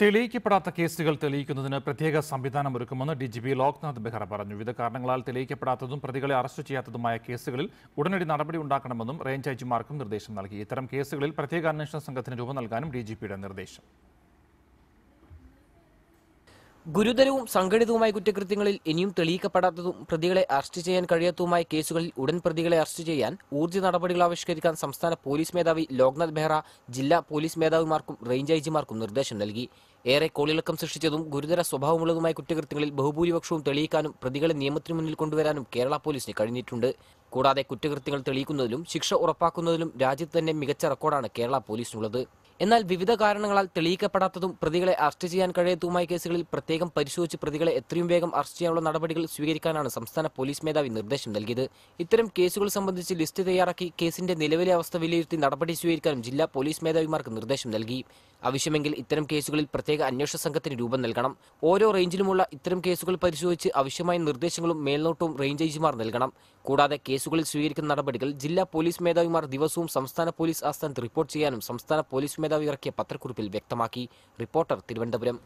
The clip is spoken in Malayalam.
തെളിയിക്കപ്പെടാത്ത കേസുകൾ തെളിയിക്കുന്നതിന് പ്രത്യേക സംവിധാനം ഒരുക്കുമെന്ന് D G P Loknath Behera പറഞ്ഞു വിവിധ കാരണങ്ങളാൽ തെളിയിക്കപ്പെടാത്തതും പ്രതികളെ അറസ്റ്റ് ചെയ്യാത്തതുമായ കേസുകളിൽ ഉടനടി നടപടി ഉണ്ടാക്കണമെന്നും റേഞ്ച് ഐജിമാർക്കും നിർദ്ദേശം നൽകി ഇത്തരം കേസുകളിൽ പ്രത്യേക അന്വേഷണ സംഘത്തിന് രൂപം നൽകാനും ഡി നിർദ്ദേശം ഗുരുതരവും സംഘടിതവുമായ കുറ്റകൃത്യങ്ങളിൽ ഇനിയും തെളിയിക്കപ്പെടാത്തതും പ്രതികളെ അറസ്റ്റ് ചെയ്യാൻ കഴിയാത്തതുമായ കേസുകളിൽ ഉടൻ പ്രതികളെ അറസ്റ്റ് ചെയ്യാൻ ഊർജ്ജ നടപടികൾ ആവിഷ്കരിക്കാൻ സംസ്ഥാന പോലീസ് മേധാവി ലോക്നാഥ് ബെഹ്റ ജില്ലാ പോലീസ് മേധാവിമാർക്കും റേഞ്ച് ഐജിമാർക്കും നിർദ്ദേശം നൽകി ഏറെ കോളിളക്കം സൃഷ്ടിച്ചതും ഗുരുതര സ്വഭാവമുള്ളതുമായ കുറ്റകൃത്യങ്ങളിൽ ബഹുഭൂരിപക്ഷവും തെളിയിക്കാനും പ്രതികളെ നിയമത്തിന് മുന്നിൽ കൊണ്ടുവരാനും കേരള പോലീസിന് കഴിഞ്ഞിട്ടുണ്ട് കൂടാതെ കുറ്റകൃത്യങ്ങൾ തെളിയിക്കുന്നതിലും ശിക്ഷ ഉറപ്പാക്കുന്നതിലും രാജ്യത്ത് തന്നെ മികച്ച റെക്കോർഡാണ് കേരള പോലീസിനുള്ളത് എന്നാൽ വിവിധ കാരണങ്ങളാൽ തെളിയിക്കപ്പെടാത്തതും പ്രതികളെ അറസ്റ്റ് ചെയ്യാൻ കഴിയാത്തതുമായ കേസുകളിൽ പ്രത്യേകം പരിശോധിച്ച് പ്രതികളെ എത്രയും വേഗം അറസ്റ്റ് ചെയ്യാനുള്ള നടപടികൾ സ്വീകരിക്കാനാണ് സംസ്ഥാന പോലീസ് മേധാവി നിർദ്ദേശം നൽകിയത് ഇത്തരം കേസുകൾ സംബന്ധിച്ച് ലിസ്റ്റ് തയ്യാറാക്കി കേസിന്റെ നിലവിലെ അവസ്ഥ വിലയിരുത്തി നടപടി സ്വീകരിക്കാനും ജില്ലാ പോലീസ് മേധാവിമാർക്ക് നിർദ്ദേശം നൽകി ആവശ്യമെങ്കിൽ ഇത്തരം കേസുകളിൽ പ്രത്യേക അന്വേഷണ സംഘത്തിന് രൂപം നൽകണം ഓരോ റേഞ്ചിലുമുള്ള ഇത്തരം കേസുകൾ പരിശോധിച്ച് ആവശ്യമായ നിർദ്ദേശങ്ങളും മേൽനോട്ടവും റേഞ്ച് ഐജിമാർ നൽകണം കൂടാതെ കേസുകളിൽ സ്വീകരിക്കുന്ന നടപടികൾ ജില്ലാ പോലീസ് മേധാവിമാർ ദിവസവും സംസ്ഥാന പോലീസ് ആസ്ഥാനത്ത് റിപ്പോർട്ട് ചെയ്യാനും സംസ്ഥാന പോലീസ് മേധാവി ഇറക്കിയ പത്രക്കുറിപ്പിൽ വ്യക്തമാക്കി റിപ്പോർട്ടർ തിരുവനന്തപുരം